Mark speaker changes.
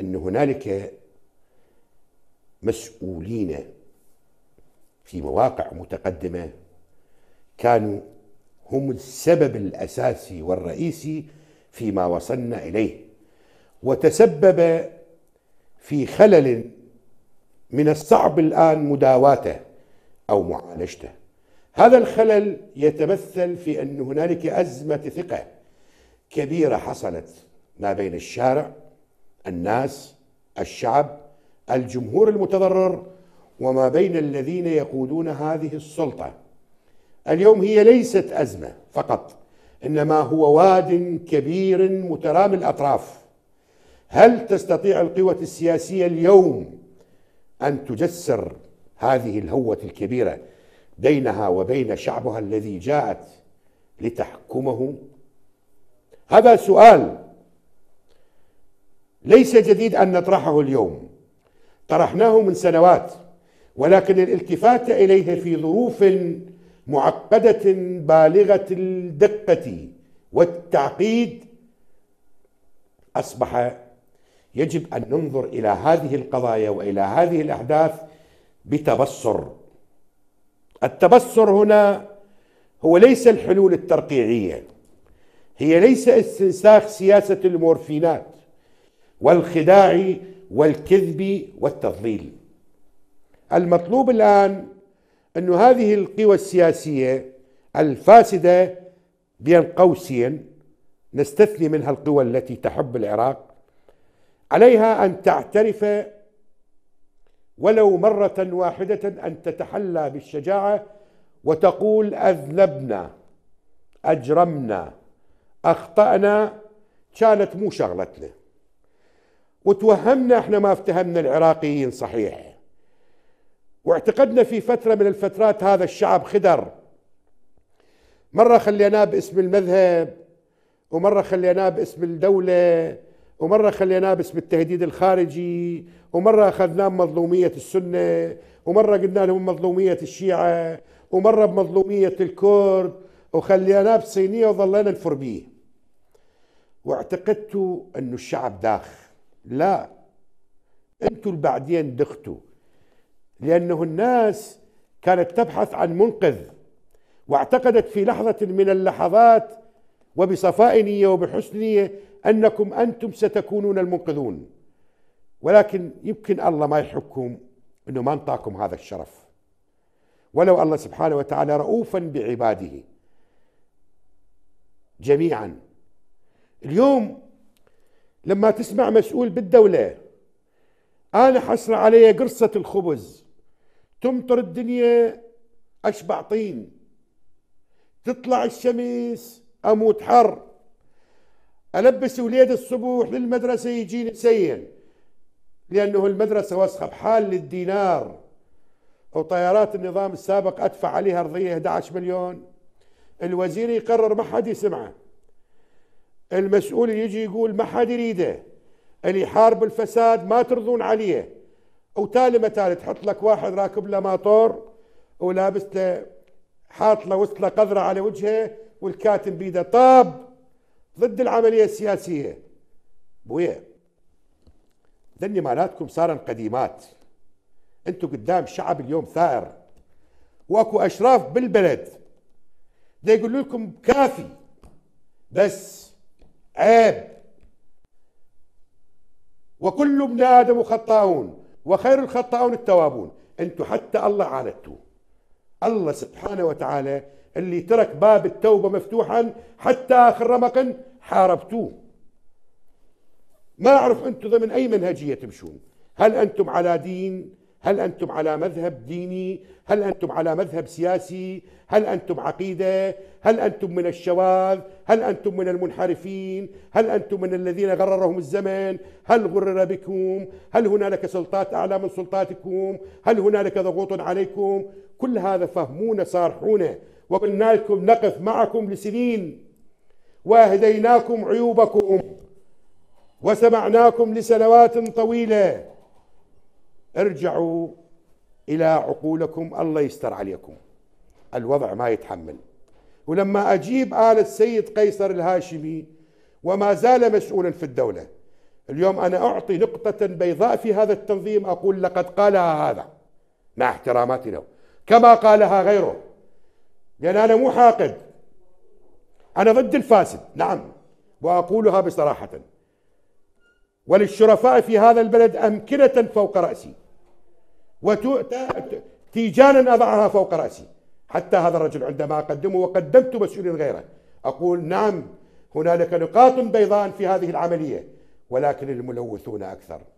Speaker 1: أن هنالك مسؤولين في مواقع متقدمة كانوا هم السبب الأساسي والرئيسي فيما وصلنا إليه وتسبب في خلل من الصعب الآن مداواته أو معالجته هذا الخلل يتمثل في أن هنالك أزمة ثقة كبيرة حصلت ما بين الشارع الناس الشعب الجمهور المتضرر وما بين الذين يقودون هذه السلطه اليوم هي ليست ازمه فقط انما هو واد كبير مترامي الاطراف هل تستطيع القوى السياسيه اليوم ان تجسر هذه الهوه الكبيره بينها وبين شعبها الذي جاءت لتحكمه هذا سؤال ليس جديد أن نطرحه اليوم طرحناه من سنوات ولكن الالتفات إليه في ظروف معقدة بالغة الدقة والتعقيد أصبح يجب أن ننظر إلى هذه القضايا وإلى هذه الأحداث بتبصر التبصر هنا هو ليس الحلول الترقيعية هي ليس استنساخ سياسة المورفينات والخداع والكذب والتضليل المطلوب الآن أن هذه القوى السياسية الفاسدة بين قوسين نستثني منها القوى التي تحب العراق عليها أن تعترف ولو مرة واحدة أن تتحلى بالشجاعة وتقول أذنبنا أجرمنا أخطأنا كانت مو شغلتنا وتوهمنا احنا ما افتهمنا العراقيين صحيح واعتقدنا في فترة من الفترات هذا الشعب خدر مرة خليناه باسم المذهب ومرة خليناه باسم الدولة ومرة خليناه باسم التهديد الخارجي ومرة أخذناه بمظلومية السنة ومرة قلنا لهم مظلومية الشيعة ومرة بمظلومية الكرد وخليناه بصينية وظلينا نفر بيه واعتقدت أن الشعب داخ لا انتوا اللي بعدين دختوا لانه الناس كانت تبحث عن منقذ واعتقدت في لحظه من اللحظات وبصفاء نيه وبحسن نيه انكم انتم ستكونون المنقذون ولكن يمكن الله ما يحبكم انه ما انطاكم هذا الشرف ولو الله سبحانه وتعالى رؤوفا بعباده جميعا اليوم لما تسمع مسؤول بالدولة أنا حصل علي قرصة الخبز تمطر الدنيا أشبع طين تطلع الشمس أموت حر ألبس وليد الصبح للمدرسة يجيني سيل لأنه المدرسة وسخة بحال للدينار وطيارات النظام السابق أدفع عليها رضية 11 مليون الوزير يقرر ما حد يسمعه المسؤول يجي يقول ما حد يريده اللي يحارب الفساد ما ترضون عليه وتالي متالي تحط لك واحد راكب له ماطور ولابس له حاط له وسط له قذره على وجهه والكاتم بيده طاب ضد العمليه السياسيه بويا ذني مالاتكم صارن قديمات انتم قدام شعب اليوم ثائر واكو اشراف بالبلد ده يقول لكم كافي بس عيب وكل ابن ادم خطاؤون وخير الخطاؤون التوابون انتم حتى الله عاندتوا الله سبحانه وتعالى اللي ترك باب التوبة مفتوحا حتى آخر رمق حاربتوه ما أعرف أنتم ضمن أي منهجية تمشون هل أنتم على دين هل أنتم على مذهب ديني هل أنتم على مذهب سياسي هل أنتم عقيدة هل أنتم من الشواذ هل أنتم من المنحرفين هل أنتم من الذين غررهم الزمن هل غرر بكم هل هنالك سلطات أعلى من سلطاتكم هل هنالك ضغوط عليكم كل هذا فهمونا صارحونا وقلنا لكم نقف معكم لسنين وهديناكم عيوبكم وسمعناكم لسنوات طويله ارجعوا إلى عقولكم الله يستر عليكم الوضع ما يتحمل ولما أجيب آل السيد قيصر الهاشمي وما زال مسؤولا في الدولة اليوم أنا أعطي نقطة بيضاء في هذا التنظيم أقول لقد قالها هذا مع احتراماتي له كما قالها غيره لأن أنا مو حاقد أنا ضد الفاسد نعم وأقولها بصراحة وللشرفاء في هذا البلد أمكنة فوق رأسي وتيجانا أضعها فوق رأسي حتى هذا الرجل عندما أقدمه وقدمت مسؤولين غيره أقول نعم هنالك نقاط بيضاء في هذه العملية ولكن الملوثون أكثر